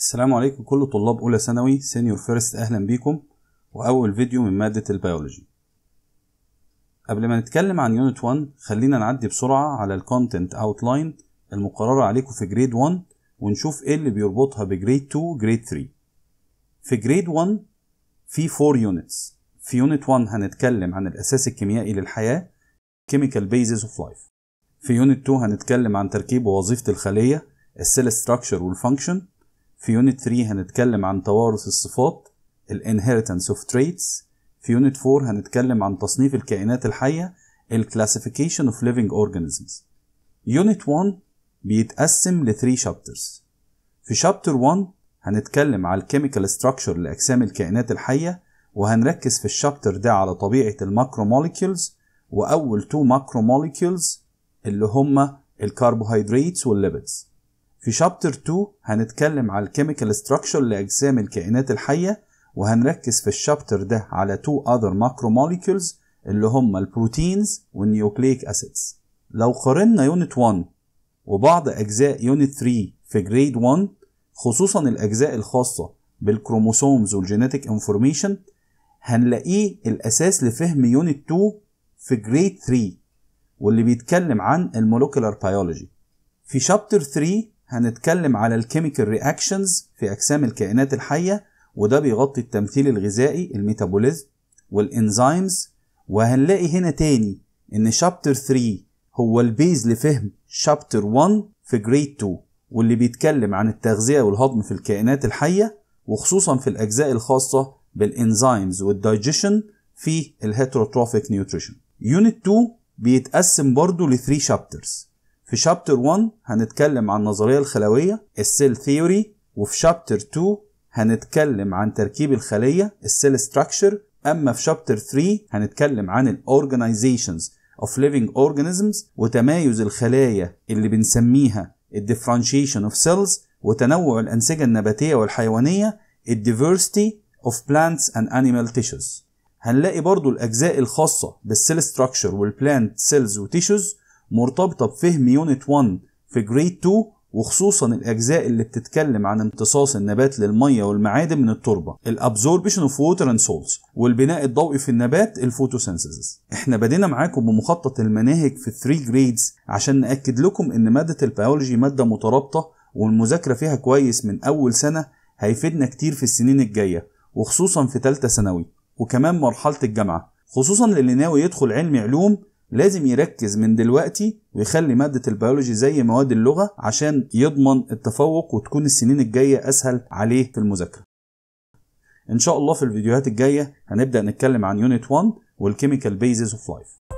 السلام عليكم كل طلاب أولى ثانوي سينيور فيرست أهلا بيكم وأول فيديو من مادة البيولوجي قبل ما نتكلم عن يونت 1 خلينا نعدي بسرعة على الكونتنت أوتلاين المقررة عليكم في جريد 1 ونشوف إيه اللي بيربطها بجريد 2 جريد 3 في جريد 1 في 4 يونتس في يونت 1 هنتكلم عن الأساس الكيميائي للحياة كيميكال بيزز اوف لايف في يونت 2 هنتكلم عن تركيب ووظيفة الخلية السيل ستراكشر والفانكشن في يونت 3 هنتكلم عن توارث الصفات الانهيرتنس اوف تريتس في يونت 4 هنتكلم عن تصنيف الكائنات الحيه الكلاسيفيكيشن اوف ليفنج اورجانيزمز يونت 1 بيتقسم ل 3 شابترز في شابتر 1 هنتكلم على الكيميكال ستراكشر لاجسام الكائنات الحيه وهنركز في الشابتر ده على طبيعه الماكرو مولكيولز واول تو ماكروموليكيولز اللي هما الكربوهيدرات والليبيدز في شابتر 2 هنتكلم على الكيميكال ستراكشر لأجسام الكائنات الحية وهنركز في الشابتر ده على تو اذر ماكرو موليكيولز اللي هم البروتينز والنيوكليك اسيدز لو قارنا يونت 1 وبعض اجزاء يونت 3 في جريد 1 خصوصا الاجزاء الخاصه بالكروموسومز والجينيتك انفورميشن هنلاقيه الاساس لفهم يونت 2 في جريد 3 واللي بيتكلم عن المولوكيولار بيولوجي في شابتر 3 هنتكلم على الكيميكال رياكشنز في أجسام الكائنات الحية وده بيغطي التمثيل الغذائي الميتابوليزم والإنزيمز وهنلاقي هنا تاني إن شابتر 3 هو البيز لفهم شابتر 1 في جريد 2 واللي بيتكلم عن التغذية والهضم في الكائنات الحية وخصوصا في الأجزاء الخاصة بالإنزيمز والدايجيشن في الهيتروتروفيك نيوتريشن يونت 2 بيتقسم برضه ل 3 شابترز في شابتر 1 هنتكلم عن النظرية الخلوية السيل ثيوري وفي شابتر 2 هنتكلم عن تركيب الخلية السيل ستراكشر أما في شابتر 3 هنتكلم عن الأورجنايزيشنز of living organisms وتمايز الخلايا اللي بنسميها differentiation of cells وتنوع الأنسجة النباتية والحيوانية diversity of plants and animal tissues هنلاقي برضو الأجزاء الخاصة بالسيل ستراكشر والبلانت سيلز وتيشوز مرتبطة بفهم يونت 1 في جريد 2 وخصوصا الأجزاء اللي بتتكلم عن امتصاص النبات للمية والمعادن من التربة الابزوربشن اوف ووتر اند سولز والبناء الضوئي في النبات الفوتوسينثيسيس احنا بدينا معاكم بمخطط المناهج في 3 جريدز عشان نأكد لكم ان مادة البيولوجي مادة مترابطة والمذاكرة فيها كويس من أول سنة هيفيدنا كتير في السنين الجاية وخصوصا في ثالثه ثانوي وكمان مرحلة الجامعة خصوصا للي ناوي يدخل علمي علوم لازم يركز من دلوقتي ويخلي مادة البيولوجي زي مواد اللغة عشان يضمن التفوق وتكون السنين الجاية أسهل عليه في المذاكرة إن شاء الله في الفيديوهات الجاية هنبدأ نتكلم عن يونت 1 والكيميكال بيزز اوف لايف